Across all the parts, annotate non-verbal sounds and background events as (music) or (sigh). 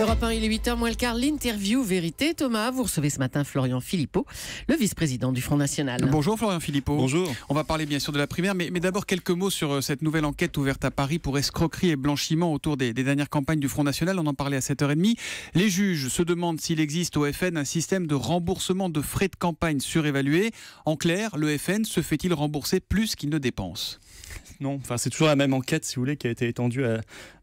Europe 1, il est 8h moins le quart. L'interview vérité. Thomas, vous recevez ce matin Florian Philippot, le vice-président du Front National. Bonjour Florian Philippot. Bonjour. On va parler bien sûr de la primaire, mais, mais d'abord quelques mots sur euh, cette nouvelle enquête ouverte à Paris pour escroquerie et blanchiment autour des, dernières campagnes du Front National. On en parlait à 7h30. Les juges se demandent s'il existe au FN un système de remboursement de frais de campagne surévalués. En clair, le FN se fait-il rembourser plus qu'il ne dépense non. Enfin, c'est toujours la même enquête, si vous voulez, qui a été étendue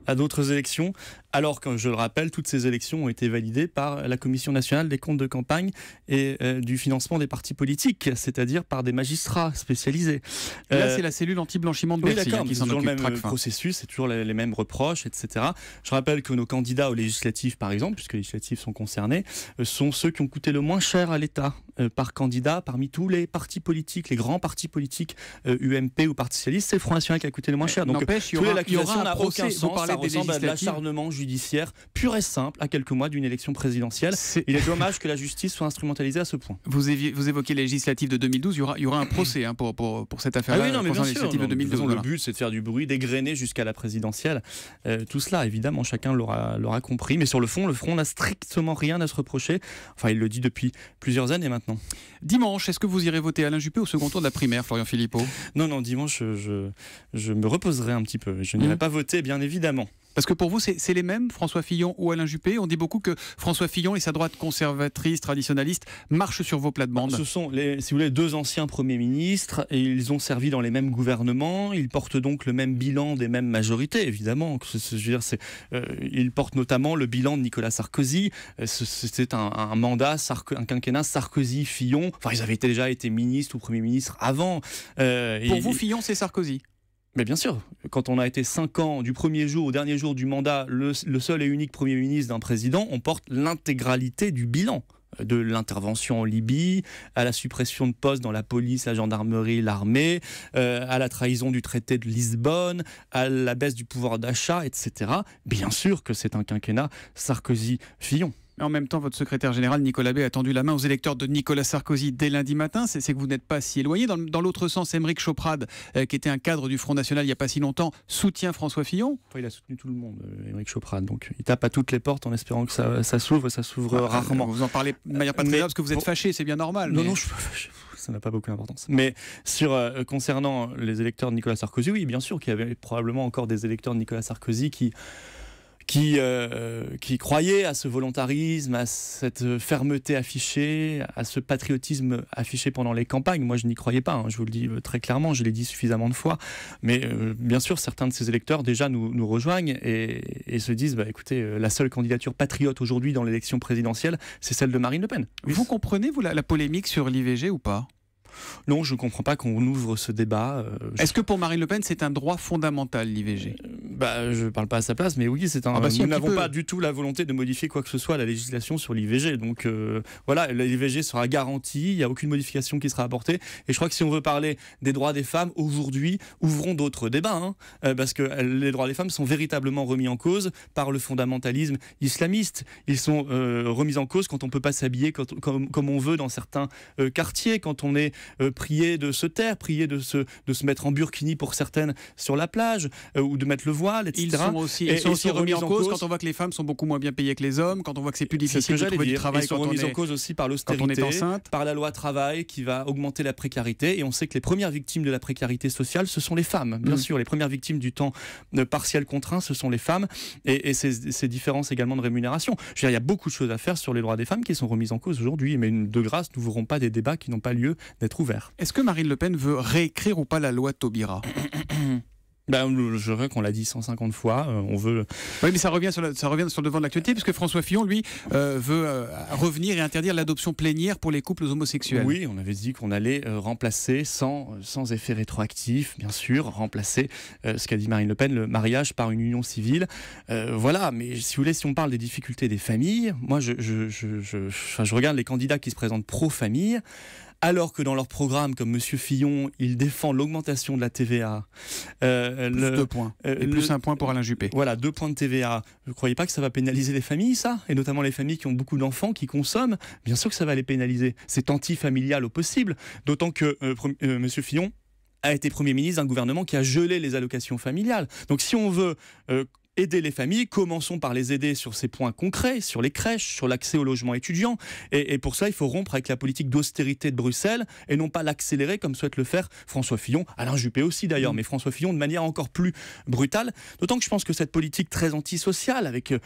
à, d'autres élections, alors que, je le rappelle, toutes ces élections ont été validées par la Commission nationale des comptes de campagne et euh, du financement des partis politiques, c'est-à-dire par des magistrats spécialisés. là, euh, c'est la cellule anti-blanchiment de oui, qui s'en occupe. toujours le même processus, c'est toujours les, mêmes reproches, etc. Je rappelle que nos candidats aux législatives, par exemple, puisque les législatives sont concernées, euh, sont ceux qui ont coûté le moins cher à l'État par candidat parmi tous les partis politiques, les grands partis politiques UMP ou Parti socialiste, c'est qui a coûté le moins cher. Donc, toute l'accusation n'a aucun sens. ça ressemble à de l'acharnement judiciaire pur et simple à quelques mois d'une élection présidentielle. Il est dommage que la justice soit instrumentalisée à ce point. Vous, évoquez les législatives de 2012. Il y aura, il y aura un procès hein, pour, cette affaire-là. Ah oui, non, mais bien sûr, Le but, c'est de faire du bruit, dégrainer jusqu'à la présidentielle. Euh, tout cela, évidemment, chacun l'aura compris. Mais sur le fond, le Front n'a strictement rien à se reprocher. Enfin, il le dit depuis plusieurs années maintenant. Dimanche, est-ce que vous irez voter Alain Juppé au second tour de la primaire, Florian Philippot Non, non, dimanche, je, je me reposerai un petit peu. Je n'irai mmh. pas voter, bien évidemment. Parce que pour vous, c'est les mêmes, François Fillon ou Alain Juppé On dit beaucoup que François Fillon et sa droite conservatrice, traditionnaliste, marchent sur vos plates-bandes. Ce sont, les, si vous voulez, deux anciens premiers ministres, ils ont servi dans les mêmes gouvernements, ils portent donc le même bilan des mêmes majorités, évidemment. Je veux dire, euh, ils portent notamment le bilan de Nicolas Sarkozy. Euh, C'était un, mandat, un quinquennat Sarkozy-Fillon. Enfin, ils avaient déjà été ministres ou premiers ministres avant. Euh, pour vous, Fillon, c'est Sarkozy mais bien sûr, quand on a été cinq ans du premier jour au dernier jour du mandat, le, seul et unique Premier ministre d'un président, on porte l'intégralité du bilan euh, de l'intervention en Libye, à la suppression de postes dans la police, la gendarmerie, l'armée, euh, à la trahison du traité de Lisbonne, à la baisse du pouvoir d'achat, etc. Bien sûr que c'est un quinquennat Sarkozy-Fillon en même temps, votre secrétaire général, Nicolas B, a tendu la main aux électeurs de Nicolas Sarkozy dès lundi matin. C'est que vous n'êtes pas si éloigné. Dans, l'autre sens, Émeric Choprade, euh, qui était un cadre du Front National il n'y a pas si longtemps, soutient François Fillon. il a soutenu tout le monde, euh, Émeric Choprade. Donc il tape à toutes les portes en espérant que ça, s'ouvre. Ça s'ouvre bah, rarement. Vous en parlez de manière pas très mais, parce que vous êtes fâché, c'est bien normal. Non, non, je, fâché. ça n'a pas beaucoup d'importance. Mais euh, concernant les électeurs de Nicolas Sarkozy, oui, bien sûr qu'il y avait probablement encore des électeurs de Nicolas Sarkozy qui qui, euh, qui croyaient à ce volontarisme, à cette fermeté affichée, à ce patriotisme affiché pendant les campagnes. Moi, je n'y croyais pas, hein, je vous le dis euh, très clairement, je l'ai dit suffisamment de fois. Mais euh, bien sûr, certains de ces électeurs déjà nous, nous rejoignent et, se disent, bah, écoutez, la seule candidature patriote aujourd'hui dans l'élection présidentielle, c'est celle de Marine Le Pen. Vous comprenez, vous, la, polémique sur l'IVG ou pas non, je ne comprends pas qu'on ouvre ce débat. Est-ce que pour Marine Le Pen, c'est un droit fondamental, l'IVG bah, je ne parle pas à sa place, mais oui, c'est un. Ah bah, nous n'avons pas du tout la volonté de modifier quoi que ce soit la législation sur l'IVG. Donc euh, voilà, l'IVG sera garantie, il n'y a aucune modification qui sera apportée. Et je crois que si on veut parler des droits des femmes aujourd'hui, ouvrons d'autres débats, hein. euh, parce que euh, les droits des femmes sont véritablement remis en cause par le fondamentalisme islamiste. Ils sont remis en cause quand on ne peut pas s'habiller comme, on veut dans certains quartiers, quand on est prié de se taire, prié de se, de se mettre en burkini pour certaines sur la plage, ou de mettre le voile ils sont aussi, remis en cause, quand on voit que les femmes sont beaucoup moins bien payées que les hommes, quand on voit que c'est plus difficile de trouver du travail. Ils sont remis en cause aussi par l'austérité, par la loi travail qui va augmenter la précarité. Et on sait que les premières victimes de la précarité sociale, ce sont les femmes. Bien mm. sûr, les premières victimes du temps euh, partiel contraint, ce sont les femmes. Et, ces, différences également de rémunération. Je veux dire, il y a beaucoup de choses à faire sur les droits des femmes qui sont remises en cause aujourd'hui. Mais de grâce, nous n'ouvrons pas des débats qui n'ont pas lieu d'être ouverts. Est-ce que Marine Le Pen veut réécrire ou pas la loi Taubira (coughs) Ben, je veux qu'on l'a dit 150 fois. Euh, on veut. Oui, mais ça revient sur, ça revient sur le devant de l'actualité, puisque François Fillon, lui, euh, veut euh, revenir et interdire l'adoption plénière pour les couples homosexuels. Oui, on avait dit qu'on allait remplacer, sans, sans effet rétroactif, bien sûr, remplacer ce qu'a dit Marine Le Pen, le mariage par une union civile. voilà, mais si vous voulez, si on parle des difficultés des familles, moi, je, je, je regarde les candidats qui se présentent pro-famille alors que dans leur programme, comme M. Fillon, il défend l'augmentation de la TVA. Euh, deux points. Euh, et plus un point pour Alain Juppé. Voilà, deux points de TVA. Vous ne croyez pas que ça va pénaliser les familles, ça Et notamment les familles qui ont beaucoup d'enfants, qui consomment Bien sûr que ça va les pénaliser. C'est antifamilial au possible. D'autant que euh, M. Monsieur Fillon a été Premier ministre d'un gouvernement qui a gelé les allocations familiales. Donc si on veut aider les familles. Commençons par les aider sur ces points concrets, sur les crèches, sur l'accès au logement étudiant. Et, pour ça, il faut rompre avec la politique d'austérité de Bruxelles et non pas l'accélérer comme souhaite le faire François Fillon, Alain Juppé aussi d'ailleurs, mmh. mais François Fillon de manière encore plus brutale. D'autant que je pense que cette politique très antisociale, avec euh,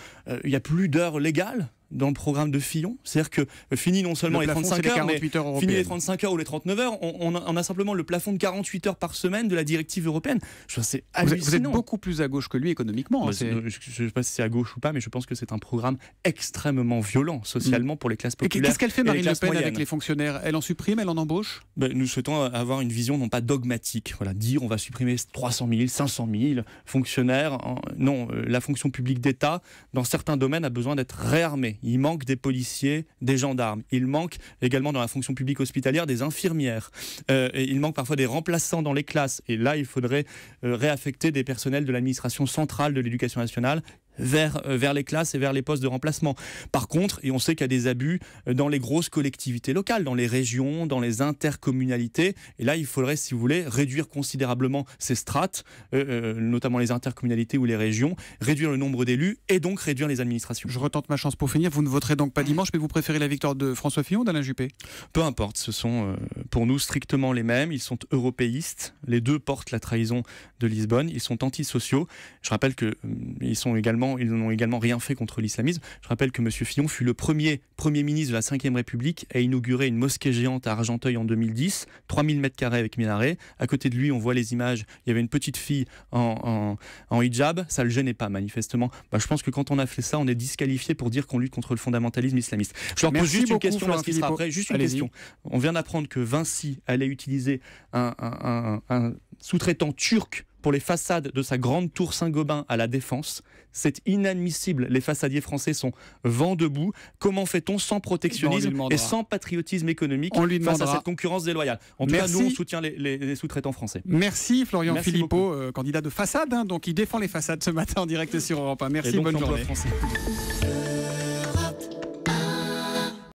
il n'y a plus d'heures légales dans le programme de Fillon. C'est-à-dire que euh, fini non seulement les 35 heures, mais fini les 35 heures ou les 39 heures, on, a simplement le plafond de 48 heures par semaine de la directive européenne. Je c'est Vous êtes beaucoup plus à gauche que lui économiquement. Hein, bah, je ne sais pas si c'est à gauche ou pas, mais je pense que c'est un programme extrêmement violent socialement mm. pour les classes populaires. Et qu'est-ce qu'elle fait Marine Le Pen avec les fonctionnaires Elle en supprime, elle en embauche bah, Nous souhaitons avoir une vision non pas dogmatique. Voilà, dire on va supprimer 300 000, 500 000 fonctionnaires. Non, euh, la fonction publique d'État, dans certains domaines, a besoin d'être réarmée il manque des policiers, des gendarmes, il manque également dans la fonction publique hospitalière des infirmières, euh, et il manque parfois des remplaçants dans les classes. Et là, il faudrait euh, réaffecter des personnels de l'administration centrale de l'éducation nationale euh, vers, les classes et vers les postes de remplacement. Par contre, et on sait qu'il y a des abus euh, dans les grosses collectivités locales, dans les régions, dans les intercommunalités. Et là, il faudrait, si vous voulez, réduire considérablement ces strates, euh, notamment les intercommunalités ou les régions, réduire le nombre d'élus et donc réduire les administrations. Je retente ma chance pour finir. Vous ne voterez donc pas dimanche, mais vous préférez la victoire de François Fillon ou d'Alain Juppé Peu importe, ce sont pour nous strictement les mêmes. Ils sont européistes. Les deux portent la trahison de Lisbonne. Ils sont antisociaux. Je rappelle qu'ils ils sont également ils n'ont également rien fait contre l'islamisme. Je rappelle que M. Fillon fut le premier Premier ministre de la Ve République à inaugurer une mosquée géante à Argenteuil en 2010, 3000 mètres carrés avec minaret. À côté de lui, on voit les images, il y avait une petite fille en, hijab, ça le gênait pas manifestement. Bah, je pense que quand on a fait ça, on est disqualifié pour dire qu'on lutte contre le fondamentalisme islamiste. Je leur pose juste une question sera On vient d'apprendre que Vinci allait utiliser un sous-traitant turc pour les façades de sa grande tour Saint-Gobain à la Défense. C'est inadmissible. Les façadiers français sont vent debout. Comment fait-on sans protectionnisme et sans patriotisme économique face à cette concurrence déloyale En tout cas, nous, on soutient les, sous-traitants français. Merci Florian Merci Philippot, euh, candidat de façade. Hein, donc, il défend les façades ce matin en direct sur Europe 1. Merci, bonne journée.